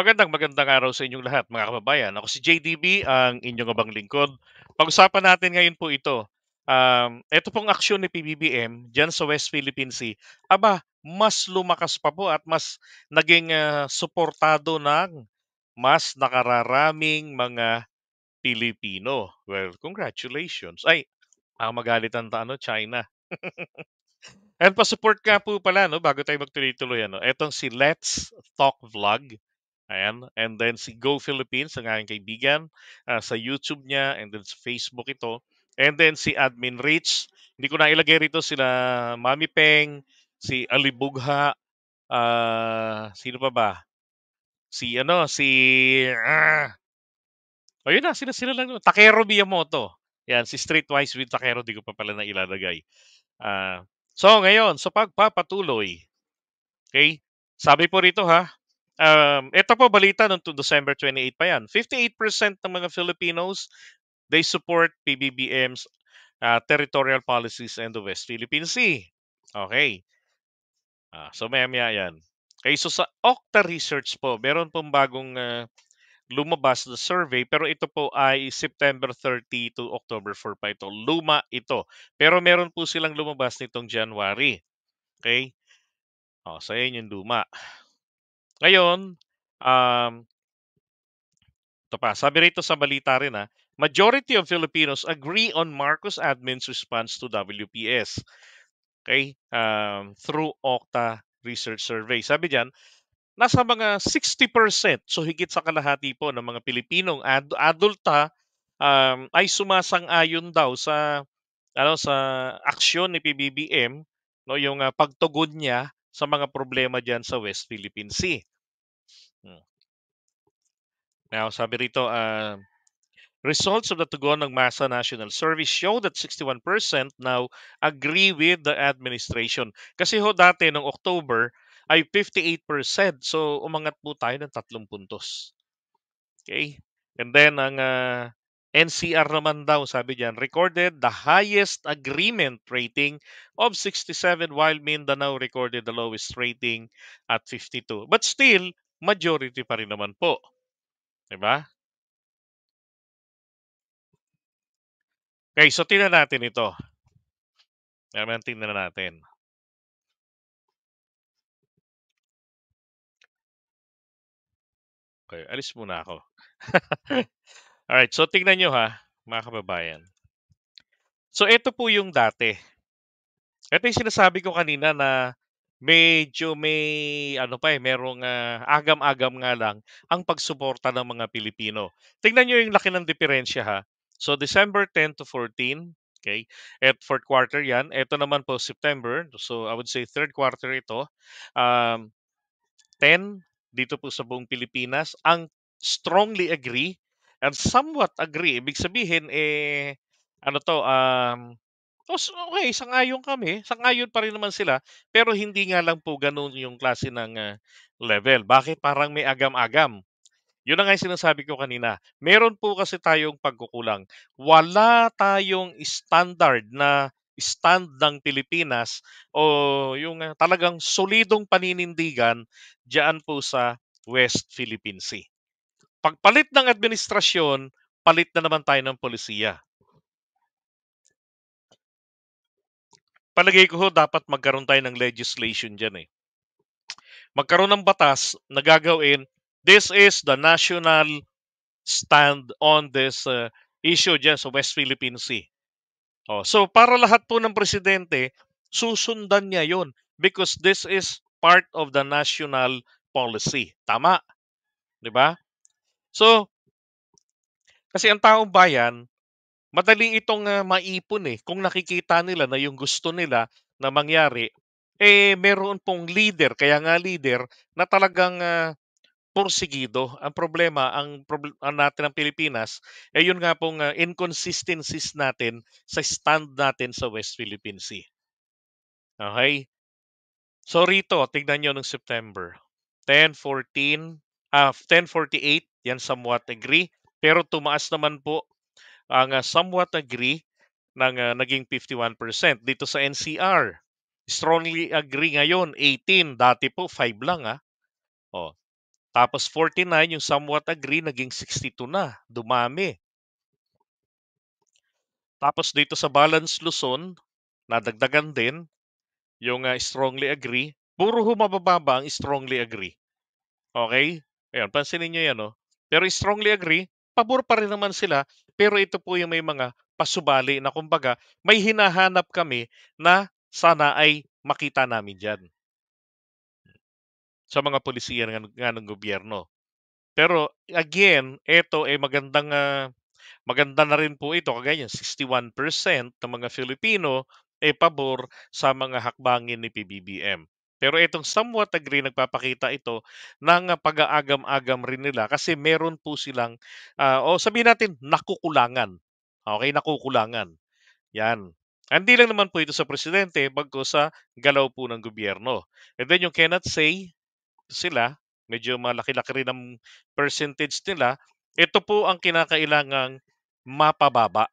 Magandang magandang araw sa inyong lahat mga kababayan. Ako si JDB, ang inyong abang lingkod. Pag-usapan natin ngayon po ito. Um, ito pong aksyon ni PBBM dyan sa West Philippine Sea. Aba, mas lumakas pa po at mas naging uh, suportado ng mas nakararaming mga Pilipino. Well, congratulations. Ay, ang magalit ang ano, China. And pa-support ka po pala, no, bago tayo magtuloy-tuloy, ano, etong si Let's Talk Vlog Ayan. And then si Go Philippines, ang aking kaibigan, uh, sa YouTube niya, and then sa Facebook ito. And then si Admin Rich, hindi ko na ilagay rito sila Mami Peng, si Alibugha, uh, ah, sino pa ba? Si ano, si... Uh, ayun na, sila sila lang. Takero Miyamoto. Yan, si Streetwise with Takero, di ko pa pala na ilalagay. Uh, so, ngayon, sa so pagpapatuloy, okay, sabi po rito ha, um, ito po balita noong December 28 pa yan. 58% ng mga Filipinos, they support PBBM's uh, ah, territorial policies and the West Philippine Sea. Okay. Ah, so maya maya yan. Okay, so sa Okta Research po, meron pong bagong uh, lumabas na survey pero ito po ay September 30 to October 4 pa ito. Luma ito. Pero meron po silang lumabas nitong January. Okay? Oh, so yun yung luma. Ngayon, um, ito pa, sabi rito sa balita rin ha, ah, majority of Filipinos agree on Marcos admin's response to WPS. Okay? Um, through Okta Research Survey. Sabi diyan, nasa mga 60%, so higit sa kalahati po ng mga Pilipinong ad- adulta um, ay sumasang-ayon daw sa ano sa aksyon ni PBBM no yung uh, ah, pagtugon niya sa mga problema diyan sa West Philippine Sea. Hmm. Now, sabi rito, uh, results of the Tugon ng Masa National Service show that 61% now agree with the administration. Kasi ho dati, noong October, ay 58%. So, umangat po tayo ng tatlong puntos. Okay? And then, ang uh, NCR naman daw, sabi diyan, recorded the highest agreement rating of 67 while Mindanao recorded the lowest rating at 52. But still, majority pa rin naman po. 'Di ba? Okay, so tingnan natin ito. Naman tingnan natin. Okay, alis muna ako. Alright, so tingnan niyo ha, mga kababayan. So ito po yung dati. Ito yung sinasabi ko kanina na medyo may ano pa eh, merong uh, agam-agam nga lang ang pagsuporta ng mga Pilipino. Tingnan niyo yung laki ng diferensya ha. So December 10 to 14, okay? At fourth quarter 'yan. Ito naman po September. So I would say third quarter ito. Um 10 dito po sa buong Pilipinas ang strongly agree And somewhat agree, ibig sabihin eh ano 'to, um okay, sangayon kami, sangayon pa rin naman sila, pero hindi nga lang po ganun yung klase ng, ah, level. Bakit parang may agam-agam? 'Yun na nga yung sinasabi ko kanina, meron po kasi tayong pagkukulang. Wala tayong standard na stand ng Pilipinas o yung, ah, talagang solidong paninindigan diyan po sa West Philippine Sea. Pagpalit ng administrasyon, palit na naman tayo ng polisiya. Palagay ko ho, dapat magkaroon tayo ng legislation dyan eh. Magkaroon ng batas na gagawin, this is the national stand on this uh, issue dyan sa West Philippine Sea. Oh, so para lahat po ng presidente, susundan niya yon because this is part of the national policy. Tama? 'Di ba? So, kasi ang taong bayan, madali itong ah, maipon eh. Kung nakikita nila na yung gusto nila na mangyari, eh meron pong leader, kaya nga leader, na talagang ah, porsigido. Ang problema, ang, proble- natin ng Pilipinas, eh yun nga pong ah, inconsistencies natin sa stand natin sa West Philippine Sea. Okay? So rito, tignan nyo ng September. 10, 14, uh, ah, 1048, yan somewhat agree. Pero tumaas naman po ang ah, somewhat agree ng uh, naging 51% dito sa NCR. Strongly agree ngayon, 18. Dati po, 5 lang ah. Oh. Tapos 49, yung somewhat agree, naging 62 na. Dumami. Tapos dito sa Balance Luzon, nadagdagan din yung uh, strongly agree. Puro humabababa ang strongly agree. Okay? Ayan, pansinin nyo yan, no? Oh. Pero strongly agree, pabor pa rin naman sila, pero ito po yung may mga pasubali na kumbaga, may hinahanap kami na sana ay makita namin dyan sa mga polisiya ng, ng, ng gobyerno. Pero again, ito ay magandang uh, maganda na rin po ito kagaya 61% ng mga Filipino ay pabor sa mga hakbangin ni PBBM. Pero itong somewhat agree, nagpapakita ito ng pag-aagam-agam rin nila kasi meron po silang, uh, o sabihin natin, nakukulangan. Okay, nakukulangan. Yan. Hindi lang naman po ito sa presidente, bagko sa galaw po ng gobyerno. And then yung cannot say, sila, medyo malaki-laki rin ang percentage nila, ito po ang kinakailangang mapababa.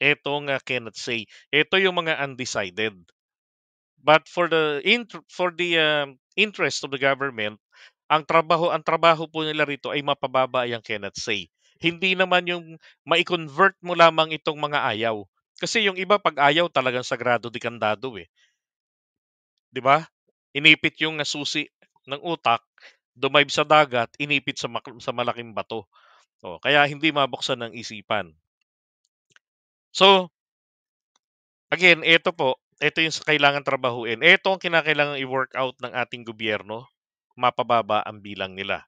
Ito nga ah, cannot say. Ito yung mga undecided. But for the int- for the um, interest of the government, ang trabaho ang trabaho po nila rito ay mapababa yung cannot say. Hindi naman yung mai-convert mo lamang itong mga ayaw. Kasi yung iba pag ayaw talagang sagrado di kandado eh. 'Di ba? Inipit yung susi ng utak, dumive sa dagat, inipit sa mak- sa malaking bato. O, oh, kaya hindi mabuksan ng isipan. So, again, ito po, ito yung kailangan trabahuin. Ito ang kinakailangan i-workout ng ating gobyerno. Mapababa ang bilang nila.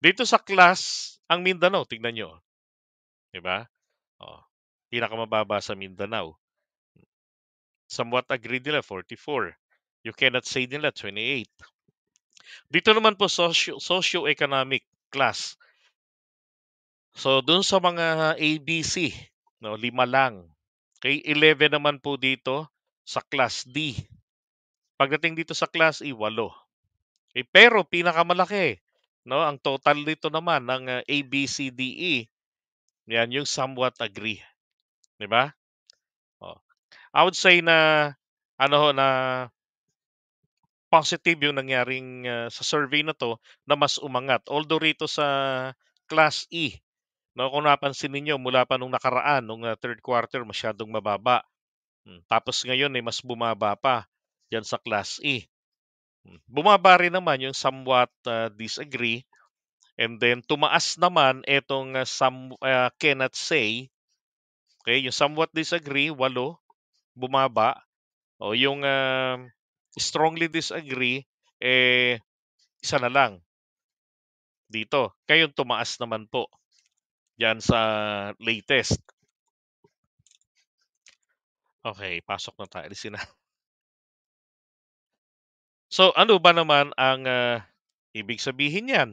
Dito sa class, ang Mindanao, tignan nyo. Diba? O, oh, pinakamababa sa Mindanao. Somewhat agreed nila, 44. You cannot say nila, 28. Dito naman po, socio, socio-economic class. So, dun sa mga ABC, no, lima lang. Okay, 11 naman po dito sa class D. Pagdating dito sa class E, walo. Okay, eh, pero pinakamalaki, no? Ang total dito naman ng ah, A, B, C, D, E, yan yung somewhat agree. 'Di ba? Oh. I would say na ano ho na positive yung nangyaring uh, sa survey na to na mas umangat. Although rito sa class E, no, kung napansin niyo mula pa nung nakaraan nung uh, third quarter masyadong mababa. Hmm, tapos ngayon ay eh, mas bumaba pa diyan sa Class E. Hmm, bumaba rin naman yung somewhat uh, disagree and then tumaas naman itong uh, some uh, cannot say. Okay, yung somewhat disagree walo bumaba o yung uh, strongly disagree eh isa na lang dito. Kayo tumaas naman po. Yan sa latest. Okay, pasok na tayo alisin na. So, ano ba naman ang, ah, ibig sabihin niyan?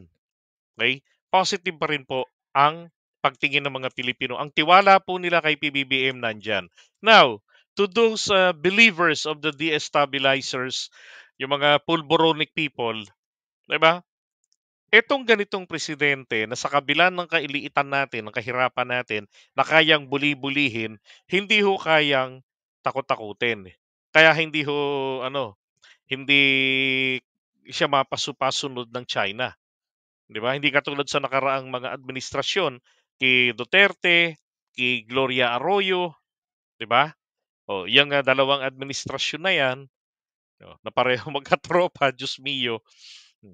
Okay? positive pa rin po ang pagtingin ng mga Pilipino. Ang tiwala po nila kay PBBM nandiyan. Now, to those, ah, believers of the destabilizers, yung mga Pulboronic people, 'di ba? Etong ganitong presidente na sa kabila ng kailiitan natin, ng kahirapan natin, na kayang buli-bulihin, hindi ho kayang takot-takutin, eh. Kaya hindi ho ano, hindi siya mapasupasunod ng China, 'di ba? Hindi katulad sa nakaraang mga administrasyon kay Duterte, kay Gloria Arroyo, 'di ba? O, yung uh, dalawang administrasyon na 'yan, no, na pareho magkatropa, Diyos mio.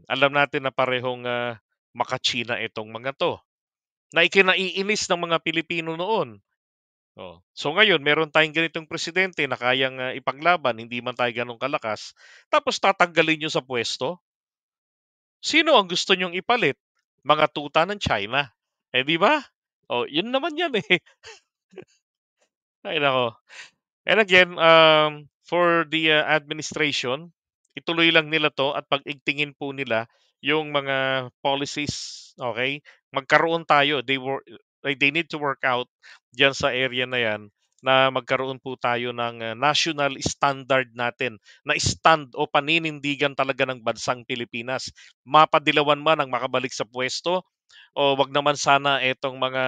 Alam natin na parehong uh, makachina itong mga 'to. Na ikinaiinis ng mga Pilipino noon Oh. So ngayon, meron tayong ganitong presidente na kayang uh, ipaglaban, hindi man tayo ganong kalakas, tapos tatanggalin nyo sa pwesto? Sino ang gusto nyong ipalit? Mga tuta ng China. Eh di ba? Oh, yun naman yan eh. Ay nako. And again, um, for the uh, administration, ituloy lang nila to at pag-igtingin po nila yung mga policies, okay? Magkaroon tayo, they were like they need to work out diyan sa area na yan na magkaroon po tayo ng ah, national standard natin na stand o paninindigan talaga ng bansang Pilipinas. Mapadilawan man ang makabalik sa pwesto o wag naman sana itong mga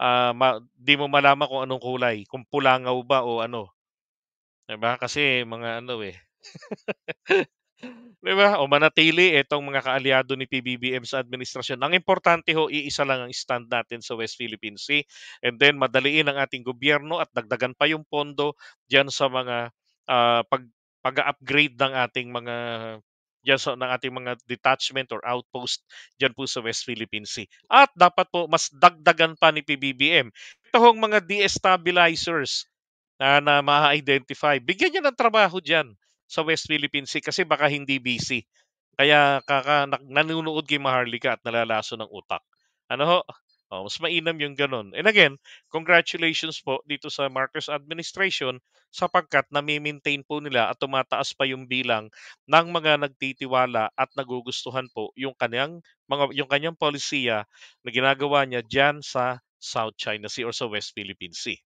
uh, ma, di mo malaman kung anong kulay, kung pulangaw ba o ano. 'Di ba? Kasi mga ano eh. 'di ba? O manatili itong mga kaalyado ni PBBM sa administrasyon. Ang importante ho, iisa lang ang stand natin sa West Philippine Sea and then madaliin ang ating gobyerno at dagdagan pa yung pondo diyan sa mga uh, pag pag-upgrade ng ating mga diyan sa ng ating mga detachment or outpost diyan po sa West Philippine Sea. At dapat po mas dagdagan pa ni PBBM. itong mga destabilizers na, na ma-identify. Bigyan niya ng trabaho diyan sa West Philippine Sea kasi baka hindi busy. Kaya kaka, nanunood kay Maharlika at nalalaso ng utak. Ano ho? Oh, mas mainam yung ganun. And again, congratulations po dito sa Marcos administration sapagkat nami-maintain po nila at tumataas pa yung bilang ng mga nagtitiwala at nagugustuhan po yung kanyang mga yung kanyang polisiya na ginagawa niya diyan sa South China Sea or sa West Philippine Sea.